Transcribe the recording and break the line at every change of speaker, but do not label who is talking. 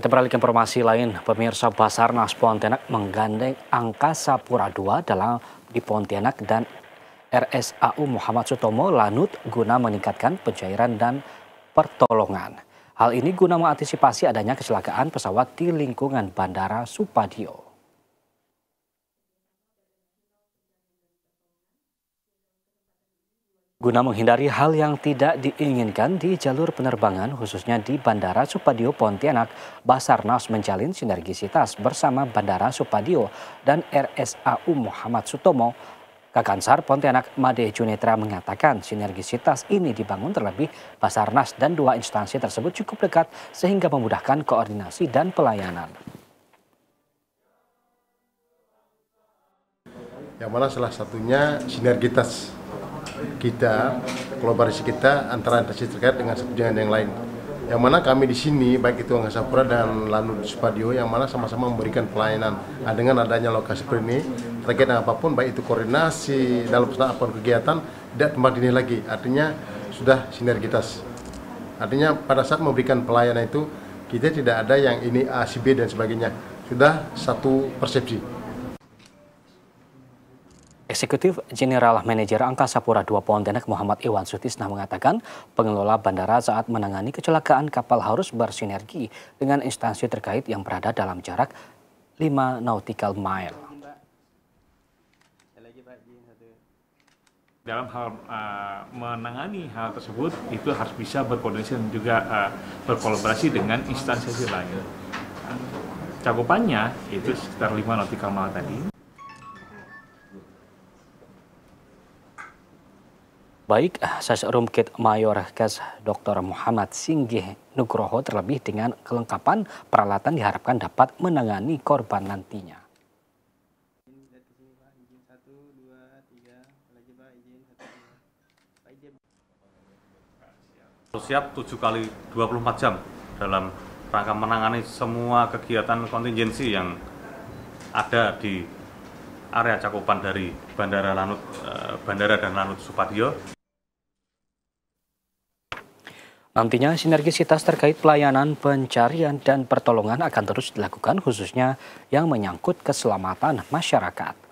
Kita beralih ke informasi lain, pemirsa Basarnas Pontianak menggandeng Angkasa Pura II dalam di Pontianak dan RSAU Muhammad Sutomo Lanut guna meningkatkan pencairan dan pertolongan. Hal ini guna mengantisipasi adanya kecelakaan pesawat di lingkungan Bandara Supadio. Guna menghindari hal yang tidak diinginkan di jalur penerbangan, khususnya di Bandara Supadio Pontianak, Basarnas menjalin sinergisitas bersama Bandara Supadio dan RSAU Muhammad Sutomo. Kakansar Pontianak Made Junetra mengatakan sinergisitas ini dibangun terlebih Basarnas dan dua instansi tersebut cukup dekat sehingga memudahkan koordinasi dan pelayanan.
Yang mana salah satunya sinergitas kita kolaborasi kita antara instansi terkait dengan satu dengan yang lain yang mana kami di sini baik itu pura dan lanud spadio yang mana sama-sama memberikan pelayanan nah, dengan adanya lokasi ini terkait dengan apapun baik itu koordinasi dalam apapun kegiatan tidak tempat ini lagi artinya sudah sinergitas artinya pada saat memberikan pelayanan itu kita tidak ada yang ini A, C, B dan sebagainya sudah satu persepsi
Eksekutif General Manager Angkasa Pura II Pontianak Muhammad Iwan Sutisna mengatakan pengelola bandara saat menangani kecelakaan kapal harus bersinergi dengan instansi terkait yang berada dalam jarak 5 nautical mile.
Dalam hal uh, menangani hal tersebut itu harus bisa berkoordinasi dan juga uh, berkolaborasi dengan instansi lain. Cakupannya itu sekitar 5 nautical mile tadi
Baik, Sas Kit Mayor Kes Dr. Muhammad Singgih Nugroho terlebih dengan kelengkapan peralatan diharapkan dapat menangani korban nantinya.
Siap 7 kali 24 jam dalam rangka menangani semua kegiatan kontingensi yang ada di area cakupan dari Bandara Lanut, eh, Bandara dan Lanut Supadio.
Nantinya sinergisitas terkait pelayanan, pencarian, dan pertolongan akan terus dilakukan khususnya yang menyangkut keselamatan masyarakat.